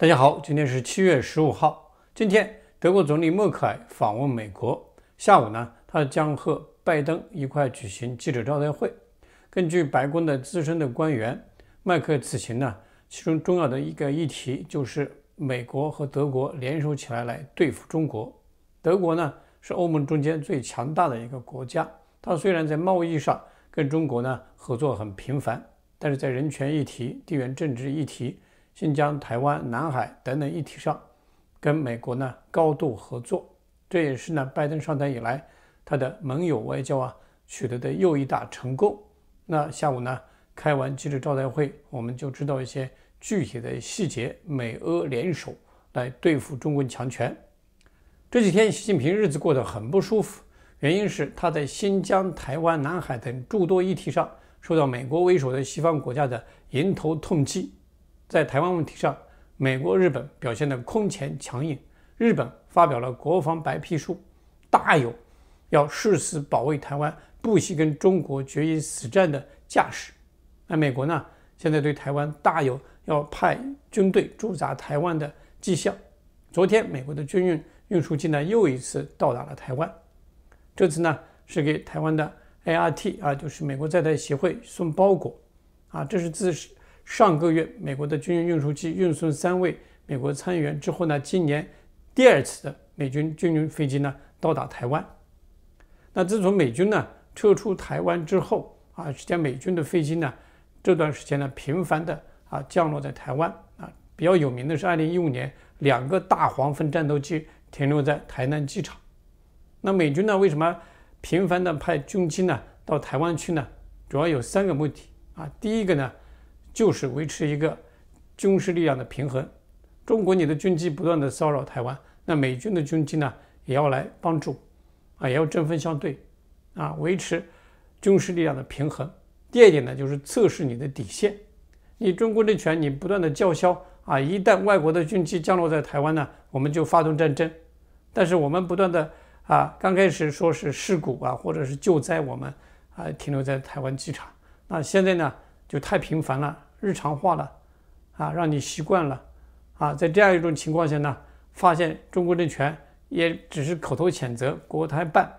大家好，今天是七月十五号。今天德国总理默克尔访问美国，下午呢，他将和拜登一块举行记者招待会。根据白宫的资深的官员，默克此行呢，其中重要的一个议题就是美国和德国联手起来来对付中国。德国呢是欧盟中间最强大的一个国家，它虽然在贸易上跟中国呢合作很频繁，但是在人权议题、地缘政治议题。新疆、台湾、南海等等议题上，跟美国呢高度合作，这也是呢拜登上台以来他的盟友外交啊取得的又一大成功。那下午呢开完记者招待会，我们就知道一些具体的细节，美俄联手来对付中国强权。这几天，习近平日子过得很不舒服，原因是他在新疆、台湾、南海等诸多议题上受到美国为首的西方国家的迎头痛击。在台湾问题上，美国、日本表现得空前强硬。日本发表了国防白皮书，大有要誓死保卫台湾，不惜跟中国决一死战的架势。那美国呢？现在对台湾大有要派军队驻扎台湾的迹象。昨天，美国的军运运输机呢又一次到达了台湾。这次呢是给台湾的 A R T 啊，就是美国在台协会送包裹啊。这是自上个月，美国的军用运输机运送三位美国参议员之后呢，今年第二次的美军军用飞机呢到达台湾。那自从美军呢撤出台湾之后啊，实际上美军的飞机呢这段时间呢频繁的啊降落在台湾啊。比较有名的是二零一五年两个大黄蜂战斗机停留在台南机场。那美军呢为什么频繁的派军机呢到台湾去呢？主要有三个目的啊。第一个呢。就是维持一个军事力量的平衡。中国，你的军机不断的骚扰台湾，那美军的军机呢也要来帮助，啊，也要针锋相对，啊，维持军事力量的平衡。第二点呢，就是测试你的底线。你中国政权，你不断的叫嚣，啊，一旦外国的军机降落在台湾呢，我们就发动战争。但是我们不断的啊，刚开始说是事故啊，或者是救灾，我们啊停留在台湾机场。那现在呢？就太频繁了，日常化了，啊，让你习惯了，啊，在这样一种情况下呢，发现中国政权也只是口头谴责国台办，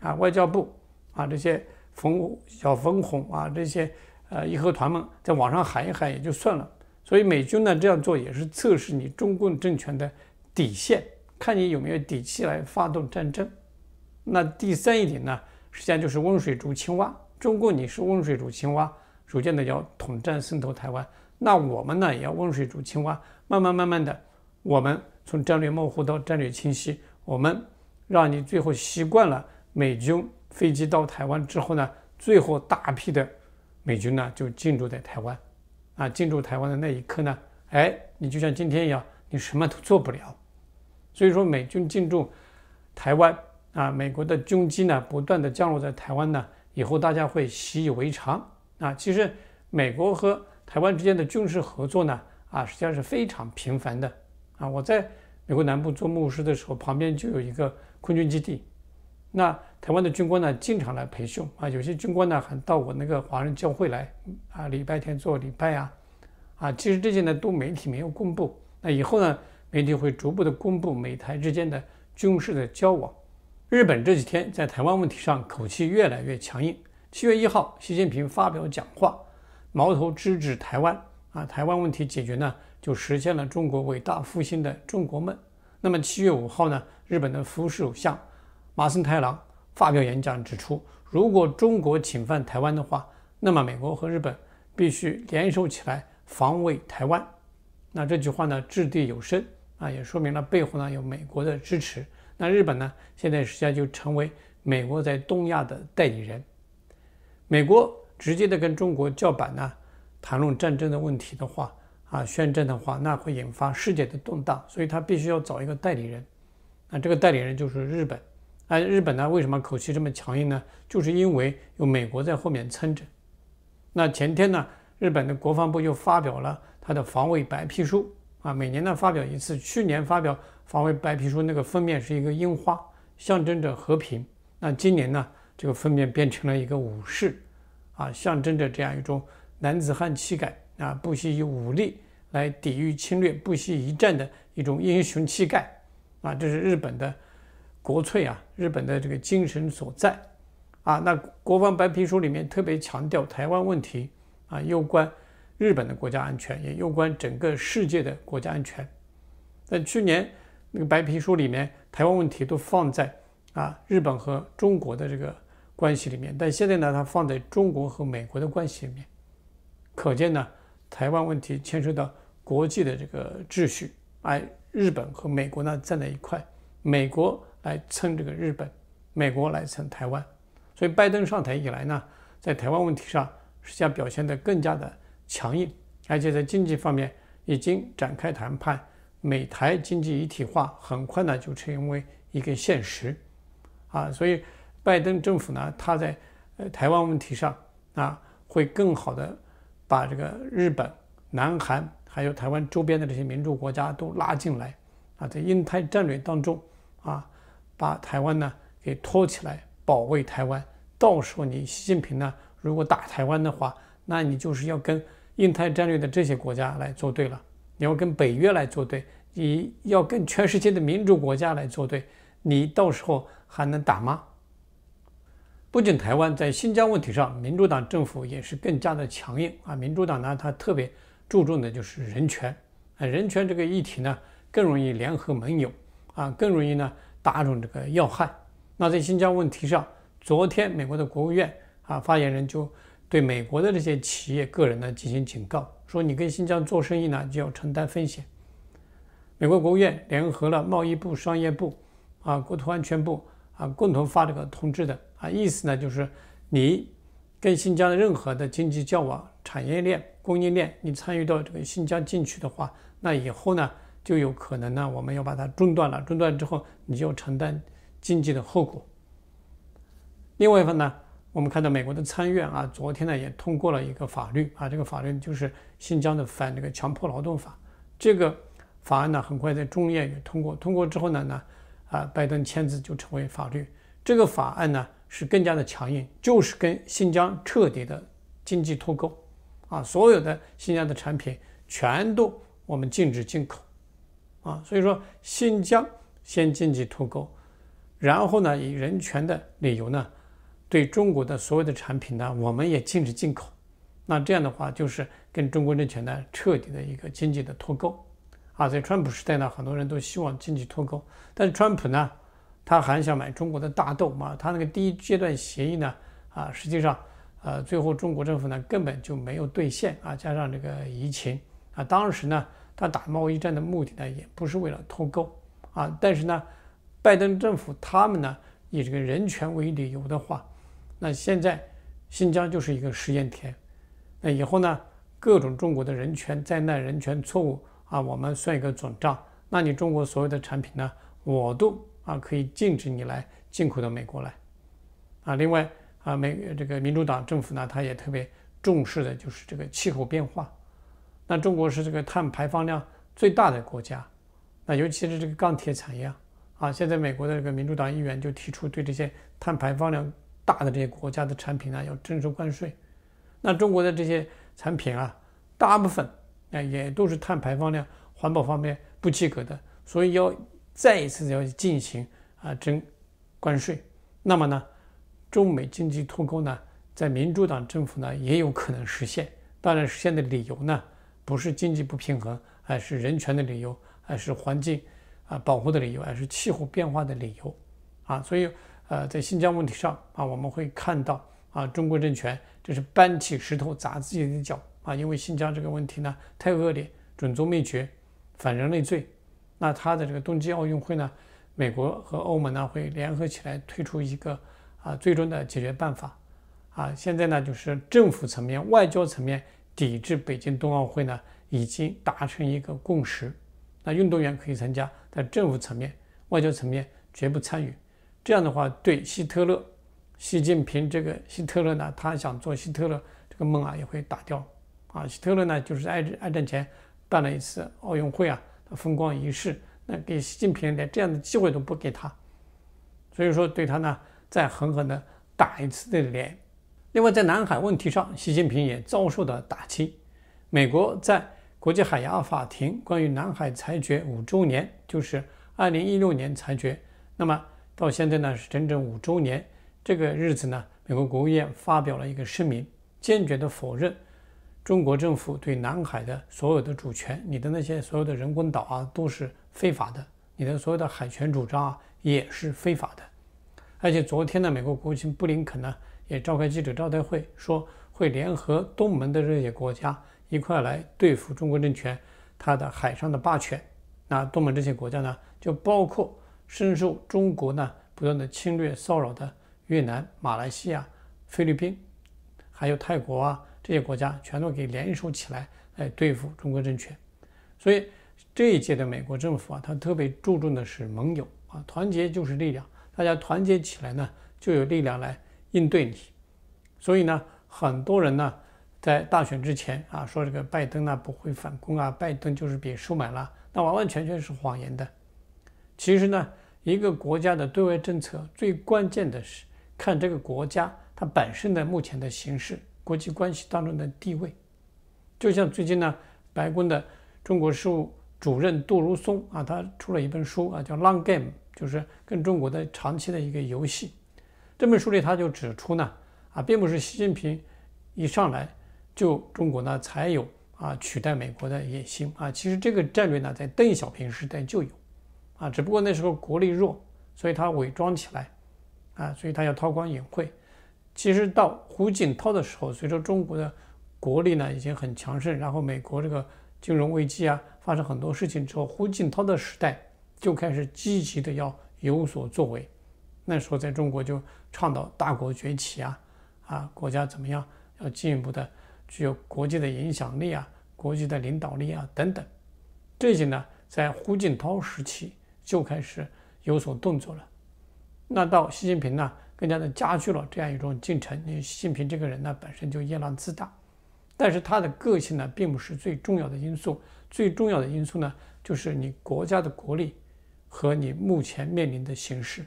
啊，外交部，啊，这些冯小冯红啊，这些呃义和团们，在网上喊一喊也就算了。所以美军呢这样做也是测试你中共政权的底线，看你有没有底气来发动战争。那第三一点呢，实际上就是温水煮青蛙，中共你是温水煮青蛙。逐渐的要统战渗透台湾，那我们呢也要温水煮青蛙，慢慢慢慢的，我们从战略模糊到战略清晰，我们让你最后习惯了美军飞机到台湾之后呢，最后大批的美军呢就进驻在台湾，啊，进驻台湾的那一刻呢，哎，你就像今天一样，你什么都做不了。所以说，美军进驻台湾啊，美国的军机呢不断的降落在台湾呢，以后大家会习以为常。啊，其实美国和台湾之间的军事合作呢，啊，实际上是非常频繁的。啊，我在美国南部做牧师的时候，旁边就有一个空军基地，那台湾的军官呢，经常来培训啊，有些军官呢，还到我那个华人教会来啊，礼拜天做礼拜啊。啊，其实这些呢，都媒体没有公布。那以后呢，媒体会逐步的公布美台之间的军事的交往。日本这几天在台湾问题上口气越来越强硬。七月一号，习近平发表讲话，矛头直指台湾啊！台湾问题解决呢，就实现了中国伟大复兴的中国梦。那么七月五号呢，日本的福首相马森太郎发表演讲，指出，如果中国侵犯台湾的话，那么美国和日本必须联手起来防卫台湾。那这句话呢，掷地有声啊，也说明了背后呢有美国的支持。那日本呢，现在实际上就成为美国在东亚的代理人。美国直接的跟中国叫板呢，谈论战争的问题的话，啊，宣战的话，那会引发世界的动荡，所以他必须要找一个代理人。那这个代理人就是日本。啊，日本呢，为什么口气这么强硬呢？就是因为有美国在后面撑着。那前天呢，日本的国防部又发表了他的防卫白皮书。啊，每年呢发表一次，去年发表防卫白皮书，那个封面是一个樱花，象征着和平。那今年呢？这个分别变成了一个武士，啊，象征着这样一种男子汉气概，啊，不惜以武力来抵御侵略，不惜一战的一种英雄气概，啊，这是日本的国粹啊，日本的这个精神所在，啊，那国防白皮书里面特别强调台湾问题，啊，攸关日本的国家安全，也攸关整个世界的国家安全。那去年那个白皮书里面，台湾问题都放在啊，日本和中国的这个。关系里面，但现在呢，它放在中国和美国的关系里面，可见呢，台湾问题牵涉到国际的这个秩序。哎，日本和美国呢站在一块，美国来蹭这个日本，美国来蹭台湾，所以拜登上台以来呢，在台湾问题上实际上表现得更加的强硬，而且在经济方面已经展开谈判，美台经济一体化很快呢就成为一个现实，啊，所以。拜登政府呢，他在台湾问题上啊，会更好的把这个日本、南韩，还有台湾周边的这些民主国家都拉进来啊，在印太战略当中啊，把台湾呢给托起来保卫台湾。到时候你习近平呢，如果打台湾的话，那你就是要跟印太战略的这些国家来作对了，你要跟北约来作对，你要跟全世界的民主国家来作对，你到时候还能打吗？不仅台湾在新疆问题上，民主党政府也是更加的强硬啊。民主党呢，它特别注重的就是人权啊。人权这个议题呢，更容易联合盟友啊，更容易呢打中这个要害。那在新疆问题上，昨天美国的国务院啊，发言人就对美国的这些企业个人呢进行警告，说你跟新疆做生意呢就要承担风险。美国国务院联合了贸易部、商业部啊、国土安全部啊，共同发这个通知的。啊，意思呢就是你跟新疆的任何的经济交往、产业链、供应链，你参与到这个新疆进去的话，那以后呢就有可能呢，我们要把它中断了。中断之后，你就承担经济的后果。另外一份呢，我们看到美国的参院啊，昨天呢也通过了一个法律啊，这个法律就是新疆的反这个强迫劳动法。这个法案呢，很快在中院也通过，通过之后呢呢啊，拜登签字就成为法律。这个法案呢。是更加的强硬，就是跟新疆彻底的经济脱钩，啊，所有的新疆的产品全都我们禁止进口，啊，所以说新疆先经济脱钩，然后呢以人权的理由呢，对中国的所有的产品呢我们也禁止进口，那这样的话就是跟中国政权呢彻底的一个经济的脱钩，啊，在川普时代呢很多人都希望经济脱钩，但是川普呢？他还想买中国的大豆嘛？他那个第一阶段协议呢？啊，实际上，呃，最后中国政府呢根本就没有兑现啊。加上这个疫情啊，当时呢，他打贸易战的目的呢也不是为了脱钩啊。但是呢，拜登政府他们呢以这个人权为理由的话，那现在新疆就是一个试验田。那以后呢，各种中国的人权灾难、人权错误啊，我们算一个总账。那你中国所有的产品呢，我都。啊，可以禁止你来进口到美国来，啊，另外啊，美这个民主党政府呢，他也特别重视的就是这个气候变化。那中国是这个碳排放量最大的国家，那尤其是这个钢铁产业啊，啊，现在美国的这个民主党议员就提出对这些碳排放量大的这些国家的产品呢，要征收关税。那中国的这些产品啊，大部分哎也都是碳排放量环保方面不及格的，所以要。再一次要进行啊征关税，那么呢，中美经济脱钩呢，在民主党政府呢也有可能实现。当然，实现的理由呢，不是经济不平衡，而是人权的理由，而是环境啊保护的理由，而是气候变化的理由啊。所以，呃，在新疆问题上啊，我们会看到啊，中国政权这是搬起石头砸自己的脚啊，因为新疆这个问题呢太恶劣，种族灭绝，反人类罪。那他的这个冬季奥运会呢，美国和欧盟呢会联合起来推出一个啊最终的解决办法，啊，现在呢就是政府层面、外交层面抵制北京冬奥会呢已经达成一个共识。那运动员可以参加，但政府层面、外交层面绝不参与。这样的话，对希特勒、习近平这个希特勒呢，他想做希特勒这个梦啊也会打掉。啊，希特勒呢就是战二战前办了一次奥运会啊。风光一世，那给习近平连这样的机会都不给他，所以说对他呢，再狠狠的打一次的脸。另外，在南海问题上，习近平也遭受的打击。美国在国际海洋法庭关于南海裁决五周年，就是二零一六年裁决，那么到现在呢是整整五周年这个日子呢，美国国务院发表了一个声明，坚决的否认。中国政府对南海的所有的主权，你的那些所有的人工岛啊，都是非法的；你的所有的海权主张啊，也是非法的。而且昨天呢，美国国务卿布林肯呢也召开记者招待会，说会联合东盟的这些国家一块来对付中国政权，他的海上的霸权。那东盟这些国家呢，就包括深受中国呢不断的侵略骚扰的越南、马来西亚、菲律宾，还有泰国啊。这些国家全都给联手起来来对付中国政权，所以这一届的美国政府啊，他特别注重的是盟友啊，团结就是力量，大家团结起来呢就有力量来应对你。所以呢，很多人呢在大选之前啊说这个拜登呢不会反攻啊，拜登就是被收买了，那完完全全是谎言的。其实呢，一个国家的对外政策最关键的是看这个国家它本身的目前的形势。国际关系当中的地位，就像最近呢，白宫的中国事务主任杜如松啊，他出了一本书啊，叫《Long Game》，就是跟中国的长期的一个游戏。这本书里他就指出呢，啊，并不是习近平一上来就中国呢才有啊取代美国的野心啊，其实这个战略呢在邓小平时代就有啊，只不过那时候国力弱，所以他伪装起来啊，所以他要韬光养晦。其实到胡锦涛的时候，随着中国的国力呢已经很强盛，然后美国这个金融危机啊发生很多事情之后，胡锦涛的时代就开始积极的要有所作为。那时候在中国就倡导大国崛起啊，啊国家怎么样要进一步的具有国际的影响力啊、国际的领导力啊等等，这些呢在胡锦涛时期就开始有所动作了。那到习近平呢？更加的加剧了这样一种进程。你习近平这个人呢，本身就夜郎自大，但是他的个性呢，并不是最重要的因素。最重要的因素呢，就是你国家的国力和你目前面临的形势。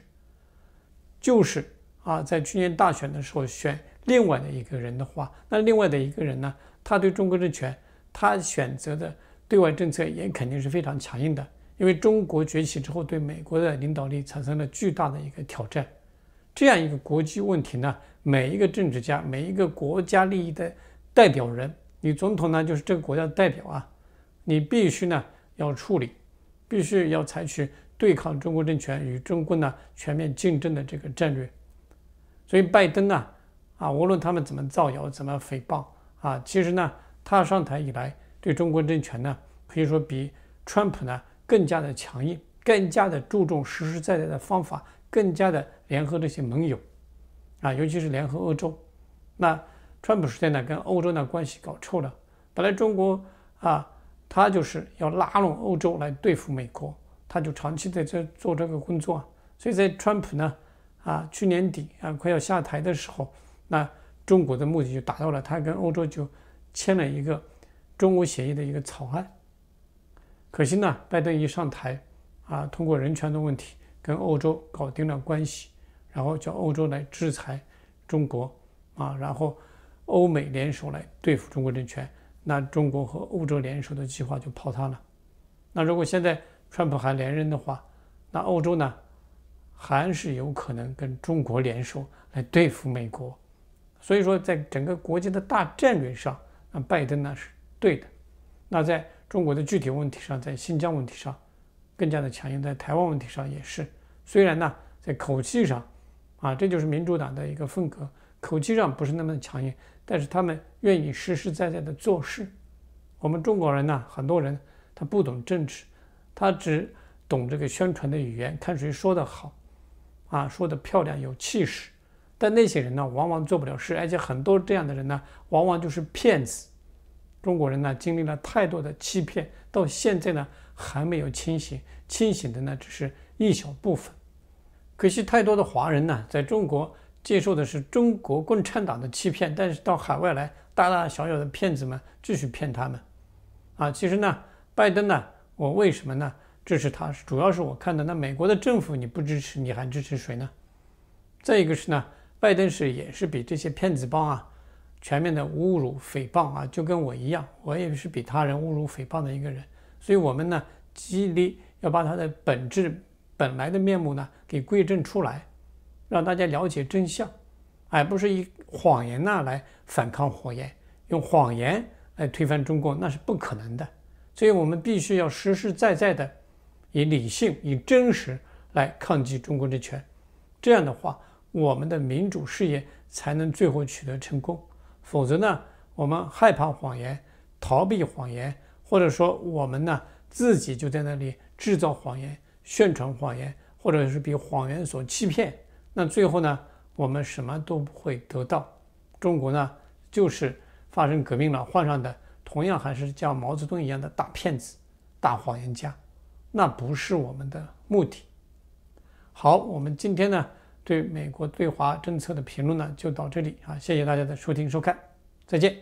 就是啊，在去年大选的时候选另外的一个人的话，那另外的一个人呢，他对中国政权，他选择的对外政策也肯定是非常强硬的，因为中国崛起之后对美国的领导力产生了巨大的一个挑战。这样一个国际问题呢，每一个政治家、每一个国家利益的代表人，你总统呢就是这个国家的代表啊，你必须呢要处理，必须要采取对抗中国政权与中国呢全面竞争的这个战略。所以拜登呢，啊，无论他们怎么造谣、怎么诽谤啊，其实呢，他上台以来对中国政权呢，可以说比川普呢更加的强硬，更加的注重实实在在的方法。更加的联合这些盟友，啊，尤其是联合欧洲。那川普时代呢，跟欧洲呢关系搞臭了。本来中国啊，他就是要拉拢欧洲来对付美国，他就长期在这做这个工作。所以在川普呢，啊，去年底啊快要下台的时候，那中国的目的就达到了，他跟欧洲就签了一个中欧协议的一个草案。可惜呢，拜登一上台，啊，通过人权的问题。跟欧洲搞定了关系，然后叫欧洲来制裁中国啊，然后欧美联手来对付中国政权，那中国和欧洲联手的计划就泡汤了。那如果现在川普还连任的话，那欧洲呢还是有可能跟中国联手来对付美国。所以说，在整个国际的大战略上，那拜登呢是对的。那在中国的具体问题上，在新疆问题上。更加的强硬，在台湾问题上也是。虽然呢，在口气上，啊，这就是民主党的一个风格，口气上不是那么的强硬，但是他们愿意实实在在的做事。我们中国人呢，很多人他不懂政治，他只懂这个宣传的语言，看谁说的好，啊，说的漂亮有气势。但那些人呢，往往做不了事，而且很多这样的人呢，往往就是骗子。中国人呢，经历了太多的欺骗，到现在呢还没有清醒，清醒的呢只是一小部分。可惜太多的华人呢，在中国接受的是中国共产党的欺骗，但是到海外来，大大小小的骗子们继续骗他们。啊，其实呢，拜登呢，我为什么呢支持他？主要是我看的，那美国的政府你不支持，你还支持谁呢？再一个是呢，拜登是也是比这些骗子帮啊。全面的侮辱、诽谤啊，就跟我一样，我也是被他人侮辱、诽谤的一个人。所以，我们呢，极力要把他的本质、本来的面目呢，给归正出来，让大家了解真相，而不是以谎言呐来反抗火焰，用谎言来推翻中国，那是不可能的。所以我们必须要实实在在的以理性、以真实来抗击中国政权。这样的话，我们的民主事业才能最后取得成功。否则呢，我们害怕谎言，逃避谎言，或者说我们呢自己就在那里制造谎言、宣传谎言，或者是被谎言所欺骗。那最后呢，我们什么都不会得到。中国呢，就是发生革命了，换上的同样还是像毛泽东一样的大骗子、大谎言家。那不是我们的目的。好，我们今天呢？对美国对华政策的评论呢，就到这里啊！谢谢大家的收听收看，再见。